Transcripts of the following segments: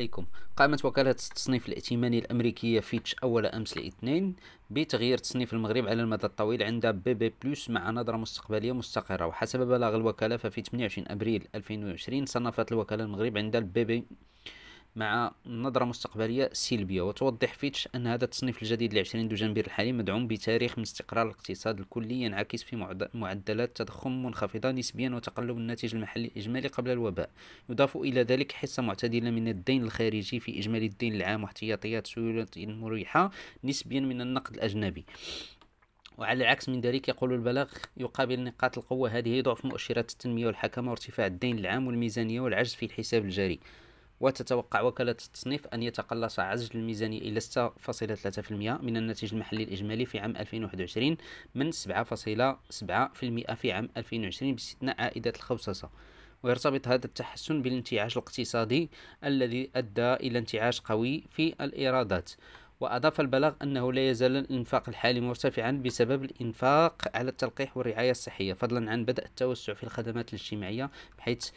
عليكم قامت وكالة التصنيف الائتماني الأمريكية فيتش أول أمس الاثنين بتغيير تصنيف المغرب على المدى الطويل عند بي بي بلس مع نظرة مستقبلية مستقرة وحسب بلاغ الوكالة ففي 28 أبريل 2020 صنفت الوكالة المغرب عند البي بي مع نظرة مستقبلية سلبية وتوضح فيتش أن هذا التصنيف الجديد لعشرين دجنبير الحالي مدعوم بتاريخ من استقرار الاقتصاد الكلي ينعكس في معدلات تضخم منخفضة نسبيا وتقلب الناتج المحلي الإجمالي قبل الوباء يضاف إلى ذلك حصة معتدلة من الدين الخارجي في إجمالي الدين العام واحتياطيات سيولة مريحة نسبيا من النقد الأجنبي وعلى العكس من ذلك يقول البلاغ يقابل نقاط القوة هذه ضعف مؤشرات التنمية والحكمة وارتفاع الدين العام والميزانية والعجز في الحساب الجاري وتتوقع وكالة التصنيف أن يتقلص عجز الميزانية إلى 6.3% من الناتج المحلي الإجمالي في عام 2021 من 7.7% في عام 2020 باستثناء عائدات الخوصصة ويرتبط هذا التحسن بالانتعاش الاقتصادي الذي أدى إلى انتعاش قوي في الإيرادات وأضاف البلاغ أنه لا يزال الإنفاق الحالي مرتفعا بسبب الإنفاق على التلقيح والرعاية الصحية فضلا عن بدء التوسع في الخدمات الاجتماعية بحيث 0.4%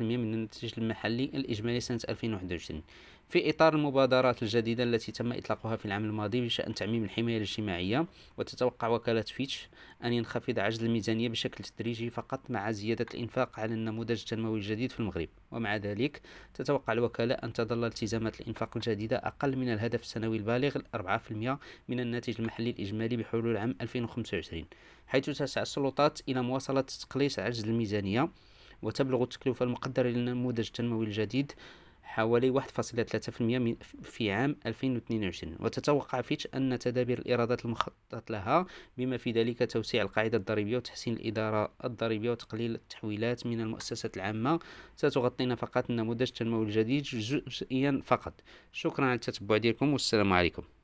من الناتج المحلي الإجمالي سنة 2021 في إطار المبادرات الجديدة التي تم إطلاقها في العام الماضي بشأن تعميم الحماية الاجتماعية وتتوقع وكالة فيتش أن ينخفض عجز الميزانية بشكل تدريجي فقط مع زيادة الإنفاق على النموذج التنموي الجديد في المغرب ومع ذلك تتوقع الوكالة أن تظل التزامات الإنفاق الجديدة أقل من الهدف السنوي البالغ 4% من الناتج المحلي الإجمالي بحلول عام 2025 حيث تسعى السلطات إلى مواصلة تقليص عجز الميزانية وتبلغ التكلفة المقدرة للنموذج التنموي الجديد حوالي 1.3% في عام 2022 وتتوقع فيتش أن تدابير الإيرادات المخطط لها بما في ذلك توسيع القاعدة الضريبية وتحسين الإدارة الضريبية وتقليل التحويلات من المؤسسات العامة ستغطي نفقات النموذج التنموي الجديد جزئيا فقط شكرا على التتبع ديالكم والسلام عليكم